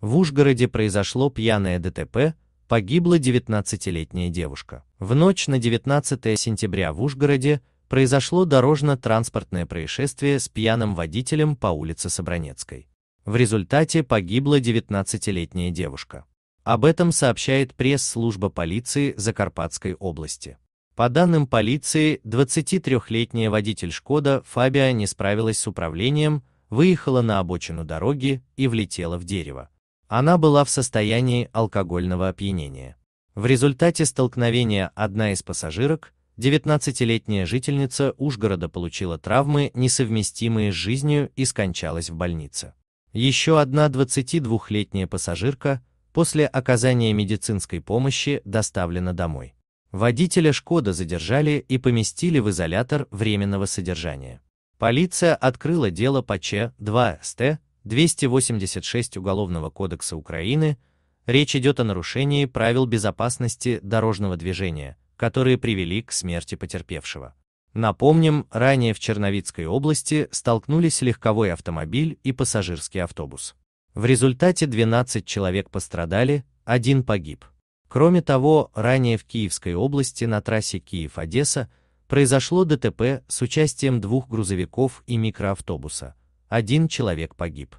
В Ужгороде произошло пьяное ДТП, погибла 19-летняя девушка. В ночь на 19 сентября в Ужгороде произошло дорожно-транспортное происшествие с пьяным водителем по улице Собранецкой. В результате погибла 19-летняя девушка. Об этом сообщает пресс-служба полиции Закарпатской области. По данным полиции, 23-летняя водитель «Шкода» Фабия не справилась с управлением, выехала на обочину дороги и влетела в дерево. Она была в состоянии алкогольного опьянения. В результате столкновения одна из пассажирок, 19-летняя жительница Ужгорода получила травмы, несовместимые с жизнью, и скончалась в больнице. Еще одна 22-летняя пассажирка после оказания медицинской помощи доставлена домой. Водителя «Шкода» задержали и поместили в изолятор временного содержания. Полиция открыла дело по Ч2СТ 286 Уголовного кодекса Украины речь идет о нарушении правил безопасности дорожного движения, которые привели к смерти потерпевшего. Напомним, ранее в Черновицкой области столкнулись легковой автомобиль и пассажирский автобус. В результате 12 человек пострадали, один погиб. Кроме того, ранее в Киевской области на трассе Киев-Одесса произошло ДТП с участием двух грузовиков и микроавтобуса, один человек погиб.